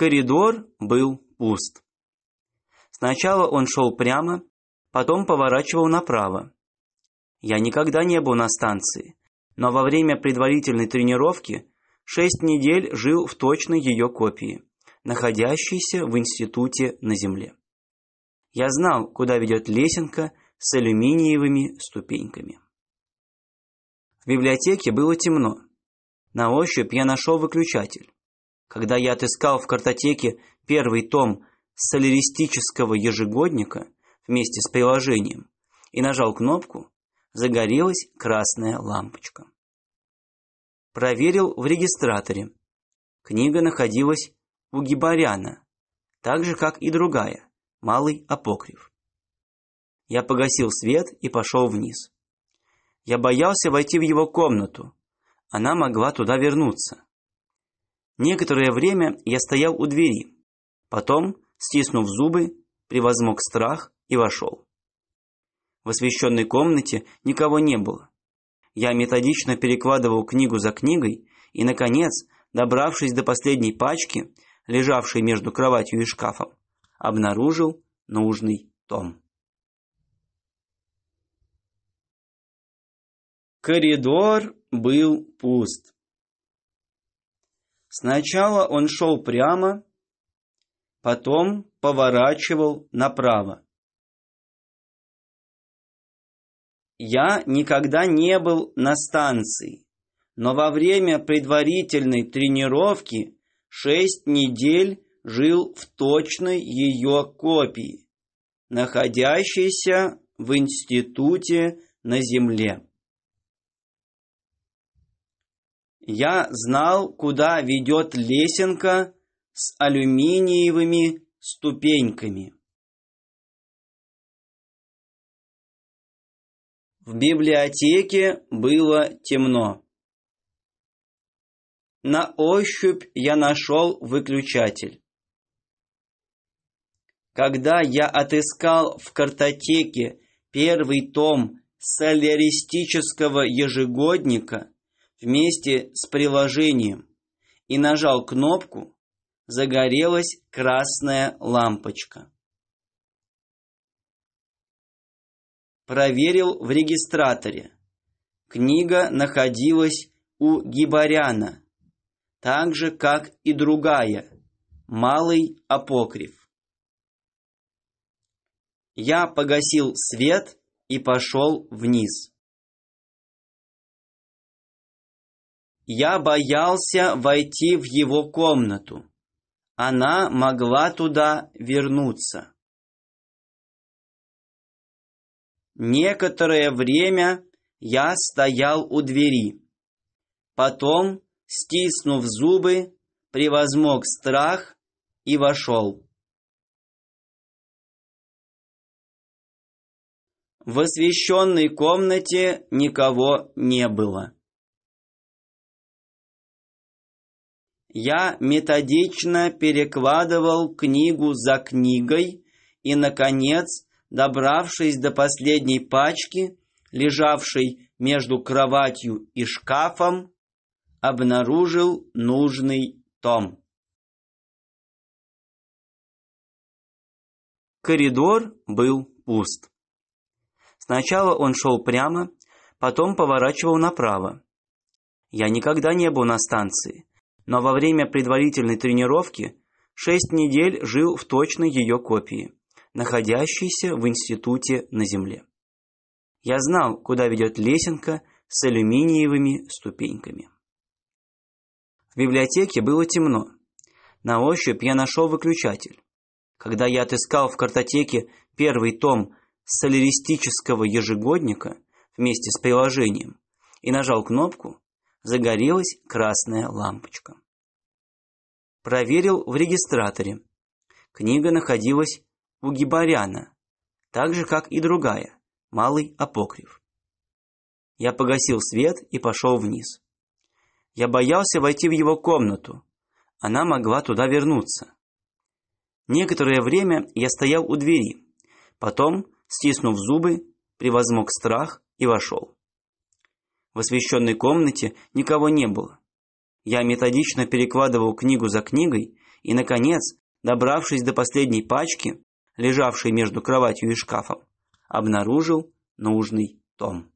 Коридор был пуст. Сначала он шел прямо, потом поворачивал направо. Я никогда не был на станции, но во время предварительной тренировки шесть недель жил в точной ее копии, находящейся в институте на земле. Я знал, куда ведет лесенка с алюминиевыми ступеньками. В библиотеке было темно. На ощупь я нашел выключатель. Когда я отыскал в картотеке первый том соляристического ежегодника вместе с приложением и нажал кнопку, загорелась красная лампочка. Проверил в регистраторе. Книга находилась у Гибаряна, так же, как и другая, Малый Апокриф. Я погасил свет и пошел вниз. Я боялся войти в его комнату. Она могла туда вернуться. Некоторое время я стоял у двери. Потом, стиснув зубы, превозмог страх и вошел. В освещенной комнате никого не было. Я методично перекладывал книгу за книгой и, наконец, добравшись до последней пачки, лежавшей между кроватью и шкафом, обнаружил нужный том. Коридор был пуст. Сначала он шел прямо, потом поворачивал направо. Я никогда не был на станции, но во время предварительной тренировки шесть недель жил в точной ее копии, находящейся в институте на Земле. Я знал, куда ведет лесенка с алюминиевыми ступеньками. В библиотеке было темно. На ощупь я нашел выключатель. Когда я отыскал в картотеке первый том соляристического ежегодника, вместе с приложением и нажал кнопку, загорелась красная лампочка. Проверил в регистраторе. Книга находилась у Гибаряна, так же, как и другая, Малый Апокриф. Я погасил свет и пошел вниз. Я боялся войти в его комнату. Она могла туда вернуться. Некоторое время я стоял у двери. Потом, стиснув зубы, превозмог страх и вошел. В освещенной комнате никого не было. я методично перекладывал книгу за книгой и, наконец, добравшись до последней пачки, лежавшей между кроватью и шкафом, обнаружил нужный том. Коридор был пуст. Сначала он шел прямо, потом поворачивал направо. Я никогда не был на станции но во время предварительной тренировки шесть недель жил в точной ее копии, находящейся в институте на земле. Я знал, куда ведет лесенка с алюминиевыми ступеньками. В библиотеке было темно. На ощупь я нашел выключатель. Когда я отыскал в картотеке первый том соляристического ежегодника вместе с приложением и нажал кнопку, загорелась красная лампочка. Проверил в регистраторе. Книга находилась у Гибаряна, так же, как и другая, малый апокриф. Я погасил свет и пошел вниз. Я боялся войти в его комнату. Она могла туда вернуться. Некоторое время я стоял у двери. Потом, стиснув зубы, превозмог страх и вошел. В освещенной комнате никого не было. Я методично перекладывал книгу за книгой и, наконец, добравшись до последней пачки, лежавшей между кроватью и шкафом, обнаружил нужный том.